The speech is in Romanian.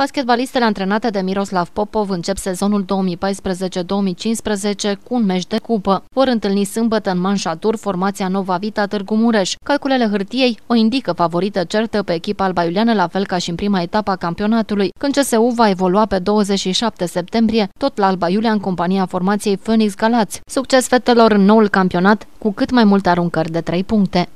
Basketbalistele antrenate de Miroslav Popov încep sezonul 2014-2015 cu un meci de cupă. Vor întâlni sâmbătă în Manșatur formația Nova Vita Târgu Mureș. Calculele hârtiei o indică favorită certă pe echipa iuliană, la fel ca și în prima etapă a campionatului, când CSU va evolua pe 27 septembrie, tot la Alba Iulia în compania formației Phoenix Galați. Succes fetelor în noul campionat, cu cât mai multe aruncări de 3 puncte.